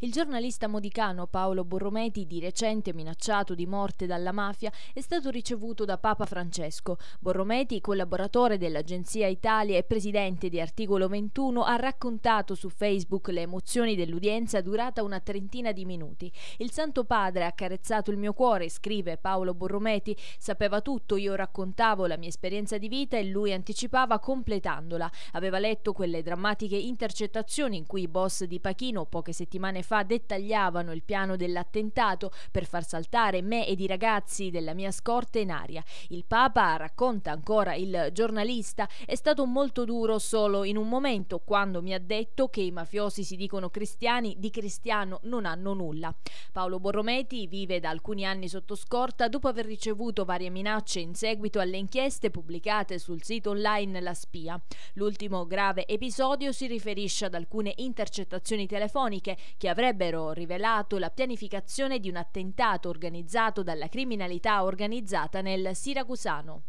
Il giornalista modicano Paolo Borrometi, di recente minacciato di morte dalla mafia, è stato ricevuto da Papa Francesco. Borrometi, collaboratore dell'Agenzia Italia e presidente di Articolo 21, ha raccontato su Facebook le emozioni dell'udienza durata una trentina di minuti. Il Santo Padre ha carezzato il mio cuore, scrive Paolo Borrometi, sapeva tutto, io raccontavo la mia esperienza di vita e lui anticipava completandola. Aveva letto quelle drammatiche intercettazioni in cui i boss di Pachino poche settimane fa dettagliavano il piano dell'attentato per far saltare me ed i ragazzi della mia scorta in aria. Il Papa, racconta ancora il giornalista, è stato molto duro solo in un momento quando mi ha detto che i mafiosi si dicono cristiani, di cristiano non hanno nulla. Paolo Borrometi vive da alcuni anni sotto scorta dopo aver ricevuto varie minacce in seguito alle inchieste pubblicate sul sito online La Spia. L'ultimo grave episodio si riferisce ad alcune intercettazioni telefoniche che avrebbero rivelato la pianificazione di un attentato organizzato dalla criminalità organizzata nel Siracusano.